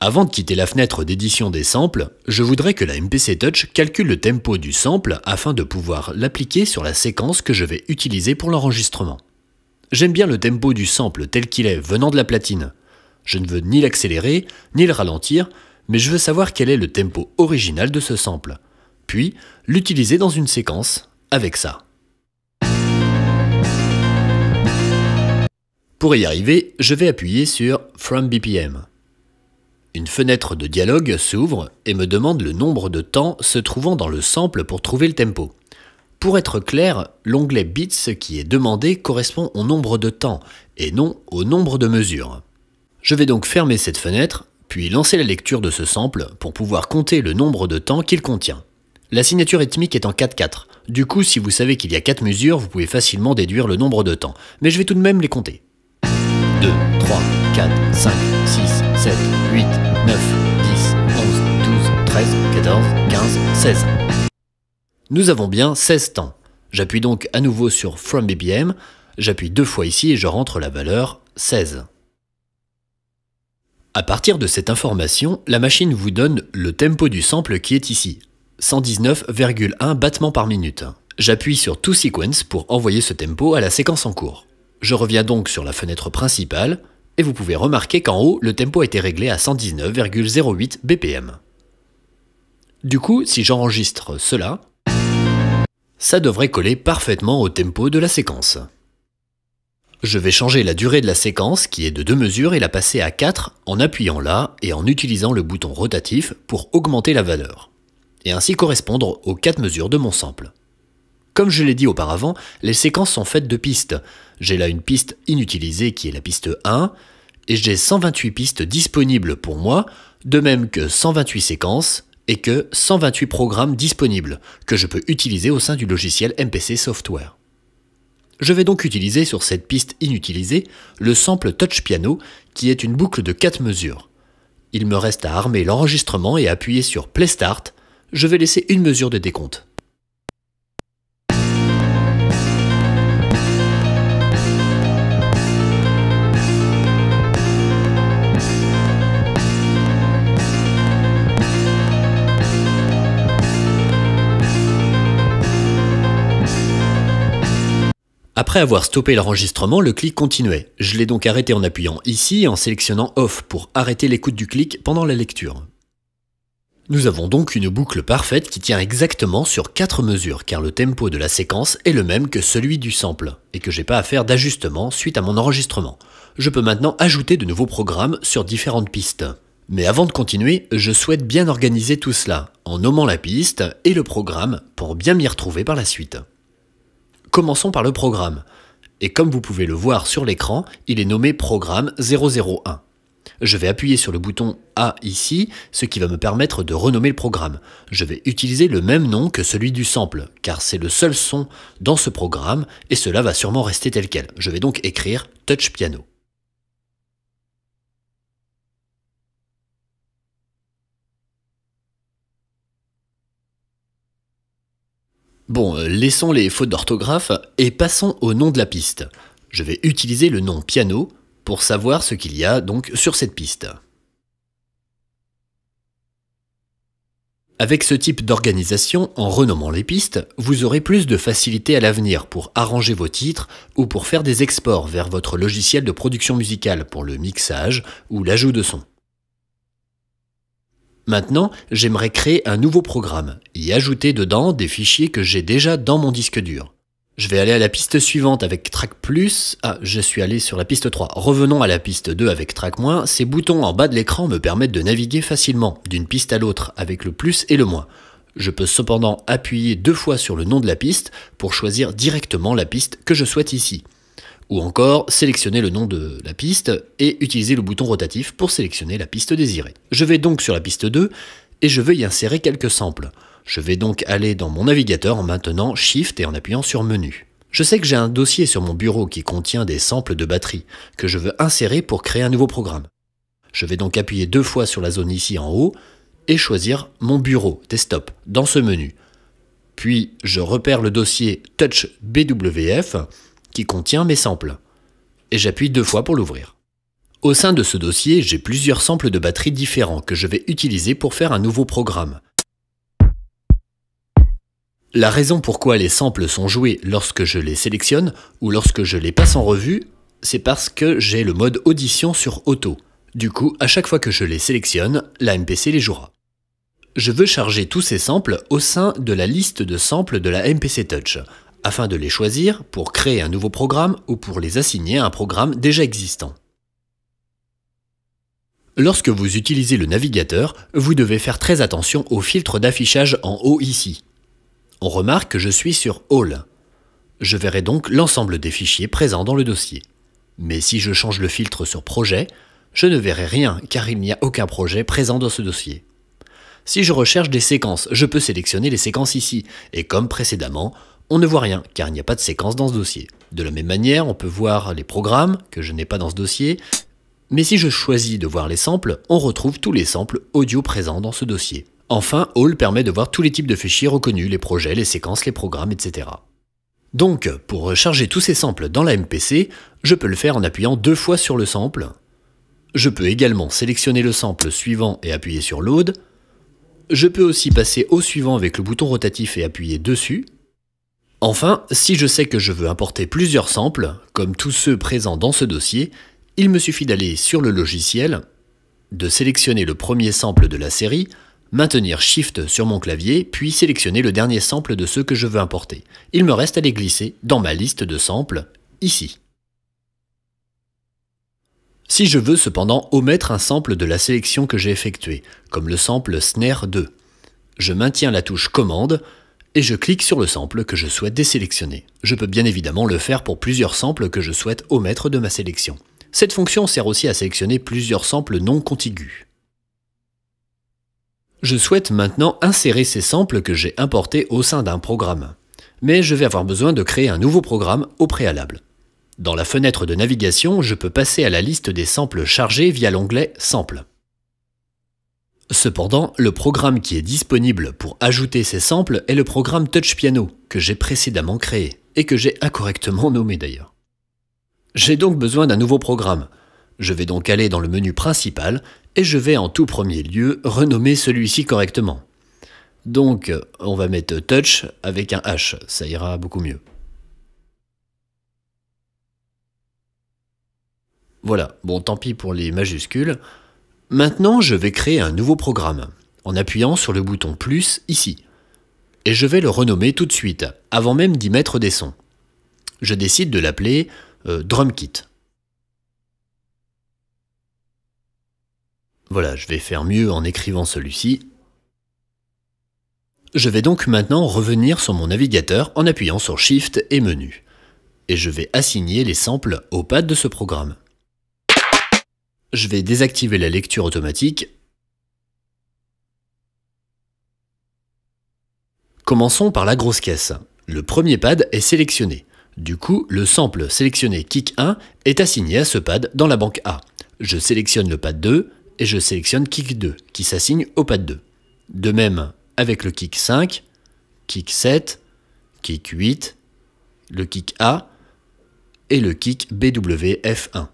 Avant de quitter la fenêtre d'édition des samples, je voudrais que la MPC Touch calcule le tempo du sample afin de pouvoir l'appliquer sur la séquence que je vais utiliser pour l'enregistrement. J'aime bien le tempo du sample tel qu'il est venant de la platine. Je ne veux ni l'accélérer, ni le ralentir, mais je veux savoir quel est le tempo original de ce sample, puis l'utiliser dans une séquence avec ça. Pour y arriver, je vais appuyer sur From BPM. Une fenêtre de dialogue s'ouvre et me demande le nombre de temps se trouvant dans le sample pour trouver le tempo. Pour être clair, l'onglet bits qui est demandé correspond au nombre de temps et non au nombre de mesures. Je vais donc fermer cette fenêtre, puis lancer la lecture de ce sample pour pouvoir compter le nombre de temps qu'il contient. La signature rythmique est en 4-4. Du coup, si vous savez qu'il y a 4 mesures, vous pouvez facilement déduire le nombre de temps, mais je vais tout de même les compter. 2, 3, 4, 5, 6, 7, 8, 9, 10, 11, 12, 13, 14, 15, 16. Nous avons bien 16 temps. J'appuie donc à nouveau sur From BBM, j'appuie deux fois ici et je rentre la valeur 16. A partir de cette information, la machine vous donne le tempo du sample qui est ici, 119,1 battements par minute. J'appuie sur To Sequence pour envoyer ce tempo à la séquence en cours. Je reviens donc sur la fenêtre principale, et vous pouvez remarquer qu'en haut, le tempo a été réglé à 119,08 BPM. Du coup, si j'enregistre cela, ça devrait coller parfaitement au tempo de la séquence. Je vais changer la durée de la séquence qui est de deux mesures et la passer à 4 en appuyant là et en utilisant le bouton rotatif pour augmenter la valeur, et ainsi correspondre aux quatre mesures de mon sample. Comme je l'ai dit auparavant, les séquences sont faites de pistes, j'ai là une piste inutilisée qui est la piste 1, et j'ai 128 pistes disponibles pour moi, de même que 128 séquences et que 128 programmes disponibles que je peux utiliser au sein du logiciel MPC Software. Je vais donc utiliser sur cette piste inutilisée le sample Touch Piano qui est une boucle de 4 mesures. Il me reste à armer l'enregistrement et appuyer sur Play Start, je vais laisser une mesure de décompte. Après avoir stoppé l'enregistrement, le clic continuait. Je l'ai donc arrêté en appuyant ici et en sélectionnant Off pour arrêter l'écoute du clic pendant la lecture. Nous avons donc une boucle parfaite qui tient exactement sur 4 mesures car le tempo de la séquence est le même que celui du sample et que j'ai pas à faire d'ajustement suite à mon enregistrement. Je peux maintenant ajouter de nouveaux programmes sur différentes pistes. Mais avant de continuer, je souhaite bien organiser tout cela en nommant la piste et le programme pour bien m'y retrouver par la suite. Commençons par le programme. Et comme vous pouvez le voir sur l'écran, il est nommé Programme 001. Je vais appuyer sur le bouton A ici, ce qui va me permettre de renommer le programme. Je vais utiliser le même nom que celui du sample, car c'est le seul son dans ce programme, et cela va sûrement rester tel quel. Je vais donc écrire Touch Piano. Bon, euh, laissons les fautes d'orthographe et passons au nom de la piste. Je vais utiliser le nom piano pour savoir ce qu'il y a donc sur cette piste. Avec ce type d'organisation, en renommant les pistes, vous aurez plus de facilité à l'avenir pour arranger vos titres ou pour faire des exports vers votre logiciel de production musicale pour le mixage ou l'ajout de sons. Maintenant, j'aimerais créer un nouveau programme et ajouter dedans des fichiers que j'ai déjà dans mon disque dur. Je vais aller à la piste suivante avec Track Plus. Ah, je suis allé sur la piste 3. Revenons à la piste 2 avec Track Moins. Ces boutons en bas de l'écran me permettent de naviguer facilement d'une piste à l'autre avec le plus et le moins. Je peux cependant appuyer deux fois sur le nom de la piste pour choisir directement la piste que je souhaite ici. Ou encore, sélectionner le nom de la piste et utiliser le bouton rotatif pour sélectionner la piste désirée. Je vais donc sur la piste 2 et je veux y insérer quelques samples. Je vais donc aller dans mon navigateur en maintenant Shift et en appuyant sur Menu. Je sais que j'ai un dossier sur mon bureau qui contient des samples de batterie que je veux insérer pour créer un nouveau programme. Je vais donc appuyer deux fois sur la zone ici en haut et choisir mon bureau desktop dans ce menu. Puis je repère le dossier Touch BWF contient mes samples. Et j'appuie deux fois pour l'ouvrir. Au sein de ce dossier, j'ai plusieurs samples de batterie différents que je vais utiliser pour faire un nouveau programme. La raison pourquoi les samples sont joués lorsque je les sélectionne ou lorsque je les passe en revue, c'est parce que j'ai le mode audition sur auto. Du coup, à chaque fois que je les sélectionne, la MPC les jouera. Je veux charger tous ces samples au sein de la liste de samples de la MPC Touch afin de les choisir pour créer un nouveau programme ou pour les assigner à un programme déjà existant. Lorsque vous utilisez le navigateur, vous devez faire très attention au filtre d'affichage en haut ici. On remarque que je suis sur All. Je verrai donc l'ensemble des fichiers présents dans le dossier. Mais si je change le filtre sur Projet, je ne verrai rien car il n'y a aucun projet présent dans ce dossier. Si je recherche des séquences, je peux sélectionner les séquences ici, et comme précédemment, on ne voit rien car il n'y a pas de séquence dans ce dossier. De la même manière, on peut voir les programmes que je n'ai pas dans ce dossier, mais si je choisis de voir les samples, on retrouve tous les samples audio présents dans ce dossier. Enfin, All permet de voir tous les types de fichiers reconnus, les projets, les séquences, les programmes, etc. Donc, pour charger tous ces samples dans la MPC, je peux le faire en appuyant deux fois sur le sample. Je peux également sélectionner le sample suivant et appuyer sur Load. Je peux aussi passer au suivant avec le bouton rotatif et appuyer dessus. Enfin, si je sais que je veux importer plusieurs samples, comme tous ceux présents dans ce dossier, il me suffit d'aller sur le logiciel, de sélectionner le premier sample de la série, maintenir Shift sur mon clavier, puis sélectionner le dernier sample de ceux que je veux importer. Il me reste à les glisser dans ma liste de samples, ici. Si je veux cependant omettre un sample de la sélection que j'ai effectuée, comme le sample Snare 2, je maintiens la touche Commande, et je clique sur le sample que je souhaite désélectionner. Je peux bien évidemment le faire pour plusieurs samples que je souhaite omettre de ma sélection. Cette fonction sert aussi à sélectionner plusieurs samples non contigus. Je souhaite maintenant insérer ces samples que j'ai importés au sein d'un programme. Mais je vais avoir besoin de créer un nouveau programme au préalable. Dans la fenêtre de navigation, je peux passer à la liste des samples chargés via l'onglet Samples. Cependant, le programme qui est disponible pour ajouter ces samples est le programme Touch Piano, que j'ai précédemment créé, et que j'ai incorrectement nommé d'ailleurs. J'ai donc besoin d'un nouveau programme. Je vais donc aller dans le menu principal, et je vais en tout premier lieu renommer celui-ci correctement. Donc, on va mettre Touch avec un H, ça ira beaucoup mieux. Voilà, bon tant pis pour les majuscules. Maintenant, je vais créer un nouveau programme en appuyant sur le bouton plus ici. Et je vais le renommer tout de suite, avant même d'y mettre des sons. Je décide de l'appeler euh, DrumKit. Voilà, je vais faire mieux en écrivant celui-ci. Je vais donc maintenant revenir sur mon navigateur en appuyant sur Shift et Menu. Et je vais assigner les samples aux pad de ce programme je vais désactiver la lecture automatique. Commençons par la grosse caisse. Le premier pad est sélectionné. Du coup, le sample sélectionné Kick 1 est assigné à ce pad dans la banque A. Je sélectionne le pad 2 et je sélectionne Kick 2 qui s'assigne au pad 2. De même avec le Kick 5, Kick 7, Kick 8, le Kick A et le Kick BWF1.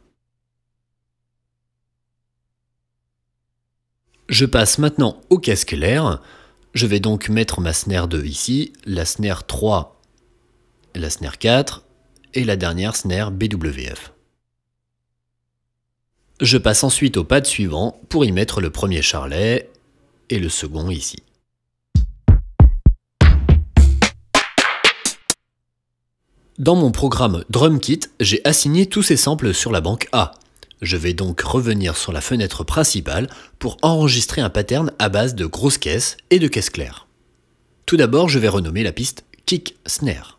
Je passe maintenant au casque l'air. Je vais donc mettre ma snare 2 ici, la snare 3, la snare 4 et la dernière snare BWF. Je passe ensuite au pad suivant pour y mettre le premier charlet et le second ici. Dans mon programme Drum j'ai assigné tous ces samples sur la banque A. Je vais donc revenir sur la fenêtre principale pour enregistrer un pattern à base de grosses caisses et de caisses claires. Tout d'abord, je vais renommer la piste Kick Snare.